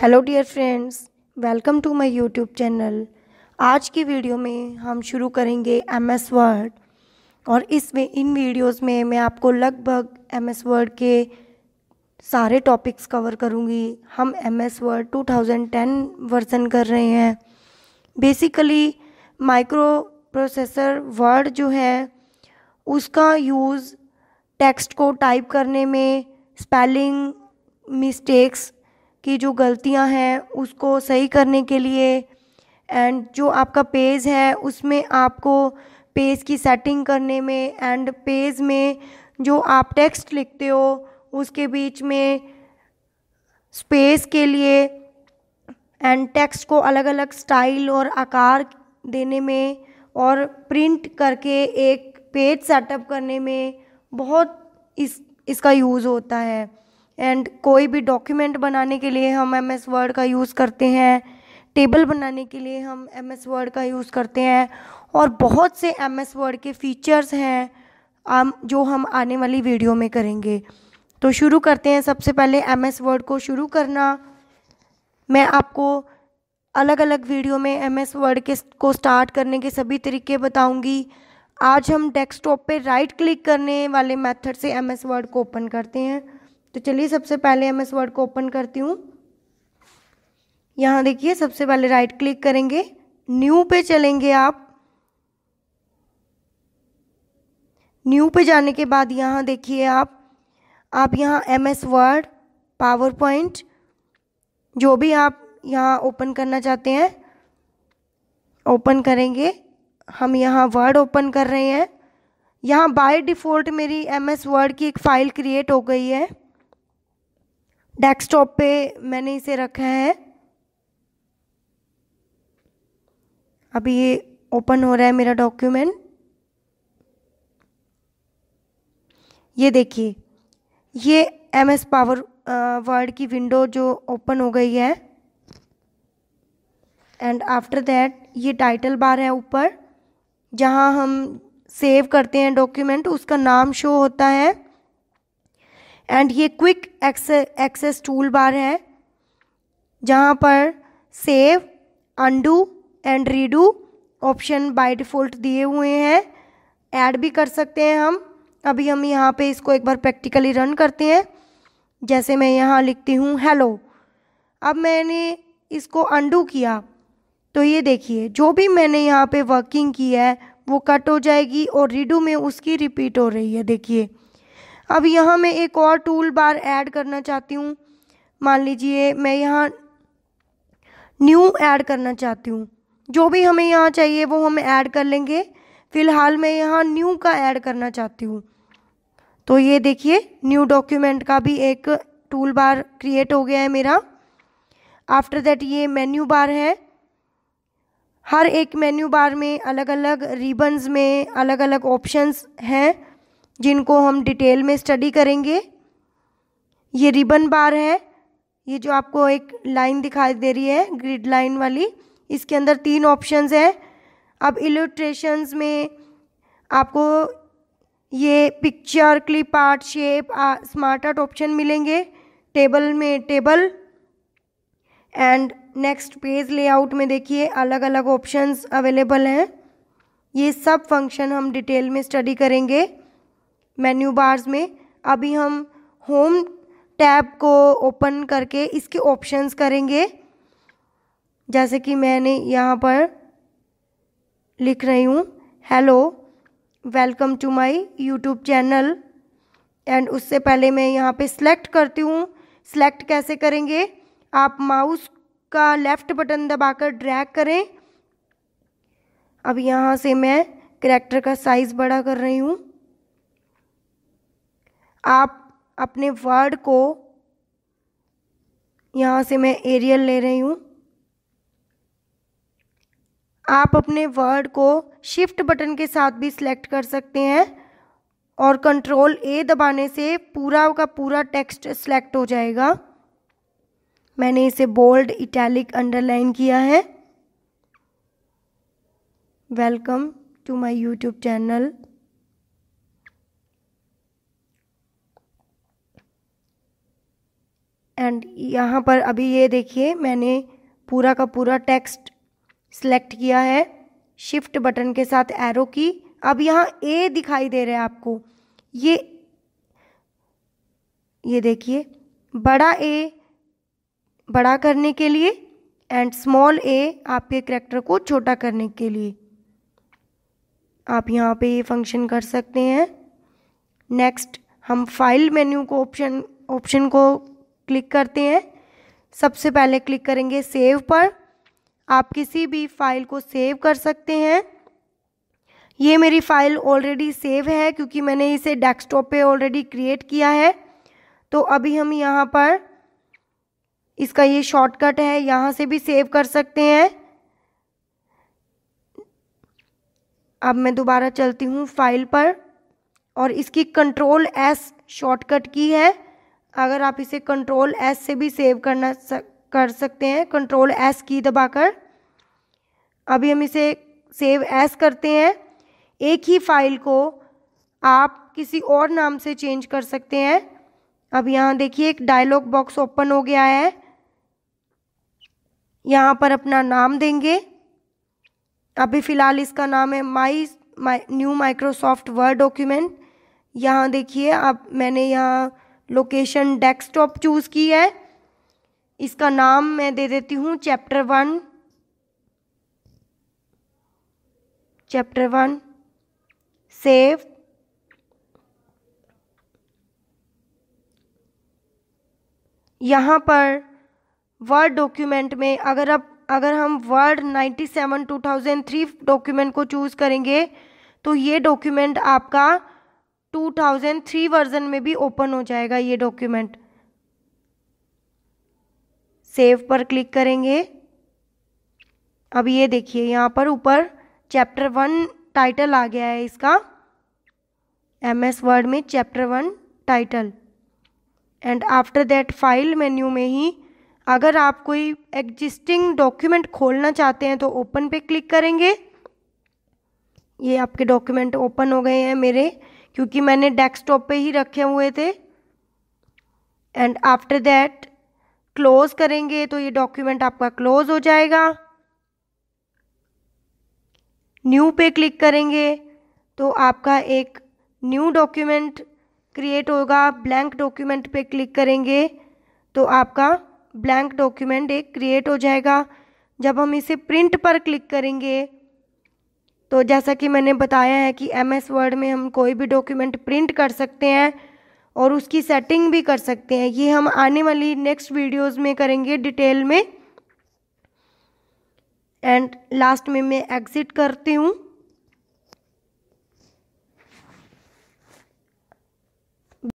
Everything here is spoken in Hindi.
hello dear friends welcome to my YouTube channel आज की वीडियो में हम शुरू करेंगे एम एस वर्ड और इसमें इन वीडियोस में मैं आपको लगभग एम एस वर्ड के सारे टॉपिक्स कवर करूंगी हम एम एस वर्ड 2010 वर्जन कर रहे हैं बेसिकली माइक्रो प्रोसेसर वर्ड जो है उसका यूज़ टेक्स्ट को टाइप करने में स्पेलिंग मिस्टेक्स की जो गलतियां हैं उसको सही करने के लिए एंड जो आपका पेज है उसमें आपको पेज की सेटिंग करने में एंड पेज में जो आप टेक्स्ट लिखते हो उसके बीच में स्पेस के लिए एंड टेक्स्ट को अलग अलग स्टाइल और आकार देने में और प्रिंट करके एक पेज सेटअप करने में बहुत इस इसका यूज़ होता है एंड कोई भी डॉक्यूमेंट बनाने के लिए हम एम एस वर्ड का यूज़ करते हैं टेबल बनाने के लिए हम एम एस वर्ड का यूज़ करते हैं और बहुत से एम एस वर्ड के फीचर्स हैं आम जो हम आने वाली वीडियो में करेंगे तो शुरू करते हैं सबसे पहले एम एस वर्ड को शुरू करना मैं आपको अलग अलग वीडियो में एम एस वर्ड के को स्टार्ट करने के सभी तरीके बताऊंगी आज हम डेस्कटॉप पे राइट क्लिक करने वाले मेथड से एम एस वर्ड को ओपन करते हैं तो चलिए सबसे पहले एम एस वर्ड को ओपन करती हूँ यहाँ देखिए सबसे पहले राइट क्लिक करेंगे न्यू पे चलेंगे आप न्यू पे जाने के बाद यहाँ देखिए आप आप यहाँ M S Word power point जो भी आप यहाँ ओपन करना चाहते हैं ओपन करेंगे हम यहाँ वर्ड ओपन कर रहे हैं यहाँ बाय डिफ़ॉल्ट मेरी एम एस वर्ड की एक फ़ाइल क्रिएट हो गई है डेस्कटॉप पे मैंने इसे रखा है अभी ये ओपन हो रहा है मेरा डॉक्यूमेंट ये देखिए ये एम एस पावर वर्ड की विंडो जो ओपन हो गई है एंड आफ्टर दैट ये टाइटल बार है ऊपर जहाँ हम सेव करते हैं डॉक्यूमेंट उसका नाम शो होता है एंड ये क्विक एक्सेस टूल बार है जहाँ पर save undo and redo option by default दिए हुए हैं ऐड भी कर सकते हैं हम अभी हम यहाँ पे इसको एक बार प्रैक्टिकली रन करते हैं जैसे मैं यहाँ लिखती हूँ हेलो अब मैंने इसको अंडू किया तो ये देखिए जो भी मैंने यहाँ पे वर्किंग की है वो कट हो जाएगी और रीडू में उसकी रिपीट हो रही है देखिए अब यहाँ मैं एक और टूल बार ऐड करना चाहती हूँ मान लीजिए मैं यहाँ न्यू ऐड करना चाहती हूँ जो भी हमें यहाँ चाहिए वो हम ऐड कर लेंगे फ़िलहाल मैं यहाँ न्यू का ऐड करना चाहती हूँ तो ये देखिए न्यू डॉक्यूमेंट का भी एक टूल बार क्रिएट हो गया है मेरा आफ्टर दैट ये मेन्यू बार है हर एक मेन्यू बार में अलग अलग रिबन्स में अलग अलग ऑप्शंस हैं जिनको हम डिटेल में स्टडी करेंगे ये रिबन बार है ये जो आपको एक लाइन दिखाई दे रही है ग्रिड लाइन वाली इसके अंदर तीन ऑप्शंस हैं अब इलोट्रेशंस में आपको ये picture clip art shape smart art option मिलेंगे टेबल में table and next page layout में देखिए अलग अलग ऑप्शंस अवेलेबल हैं ये सब फंक्शन हम डिटेल में स्टडी करेंगे मेन्यू बार्स में अभी हम होम टैब को ओपन करके इसके ऑप्शंस करेंगे जैसे कि मैंने यहाँ पर लिख रही हूँ hello welcome to my YouTube channel and उससे पहले मैं यहाँ पे सिलेक्ट करती हूँ सिलेक्ट कैसे करेंगे आप माउस का लेफ़्ट बटन दबाकर ड्रैग करें अब यहाँ से मैं करेक्टर का साइज़ बड़ा कर रही हूँ आप अपने वर्ड को यहाँ से मैं एरियल ले रही हूँ आप अपने वर्ड को शिफ्ट बटन के साथ भी सिलेक्ट कर सकते हैं और कंट्रोल ए दबाने से पूरा का पूरा टेक्स्ट सिलेक्ट हो जाएगा मैंने इसे बोल्ड इटैलिक अंडरलाइन किया है welcome to my YouTube channel and यहाँ पर अभी ये देखिए मैंने पूरा का पूरा टेक्स्ट सेलेक्ट किया है शिफ्ट बटन के साथ एरो की अब यहाँ ए दिखाई दे रहा है आपको ये ये देखिए बड़ा ए बड़ा करने के लिए एंड स्मॉल ए आपके करेक्टर को छोटा करने के लिए आप यहाँ पे ये फंक्शन कर सकते हैं नेक्स्ट हम फाइल मेन्यू को ऑप्शन ऑप्शन को क्लिक करते हैं सबसे पहले क्लिक करेंगे सेव पर आप किसी भी फाइल को सेव कर सकते हैं ये मेरी फ़ाइल ऑलरेडी सेव है क्योंकि मैंने इसे डेस्कटॉप पे ऑलरेडी क्रिएट किया है तो अभी हम यहाँ पर इसका ये शॉर्टकट है यहाँ से भी सेव कर सकते हैं अब मैं दोबारा चलती हूँ फाइल पर और इसकी कंट्रोल एस शॉर्टकट की है अगर आप इसे कंट्रोल एस से भी सेव करना सक, कर सकते हैं कंट्रोल एस की दबाकर अभी हम इसे सेव एस करते हैं एक ही फाइल को आप किसी और नाम से चेंज कर सकते हैं अब यहाँ देखिए एक डायलॉग बॉक्स ओपन हो गया है यहाँ पर अपना नाम देंगे अभी फ़िलहाल इसका नाम है my my new Microsoft Word document यहाँ देखिए अब मैंने यहाँ लोकेशन डेस्कटॉप चूज़ की है इसका नाम मैं दे देती हूँ chapter one chapter one save यहाँ पर वर्ड डॉक्यूमेंट में अगर अब अगर हम वर्ड 97 2003 डॉक्यूमेंट को चूज़ करेंगे तो ये डॉक्यूमेंट आपका 2003 वर्जन में भी ओपन हो जाएगा ये डॉक्यूमेंट सेव पर क्लिक करेंगे अब ये देखिए यहाँ पर ऊपर चैप्टर वन टाइटल आ गया है इसका एम एस वर्ड में chapter one title and after that file menu में ही अगर आप कोई एग्जिस्टिंग डॉक्यूमेंट खोलना चाहते हैं तो ओपन पे क्लिक करेंगे ये आपके डॉक्यूमेंट ओपन हो गए हैं मेरे क्योंकि मैंने डेस्कटॉप पे ही रखे हुए थे एंड आफ्टर दैट क्लोज करेंगे तो ये डॉक्यूमेंट आपका क्लोज हो जाएगा न्यू पे क्लिक करेंगे तो आपका एक न्यू डॉक्यूमेंट क्रिएट होगा ब्लैंक डॉक्यूमेंट पे क्लिक करेंगे तो आपका ब्लैंक डॉक्यूमेंट एक क्रिएट हो जाएगा जब हम इसे प्रिंट पर क्लिक करेंगे तो जैसा कि मैंने बताया है कि एम एस वर्ड में हम कोई भी डॉक्यूमेंट प्रिंट कर सकते हैं और उसकी सेटिंग भी कर सकते हैं ये हम आने वाली नेक्स्ट वीडियोस में करेंगे डिटेल में एंड लास्ट में मैं एग्ज़िट करती हूँ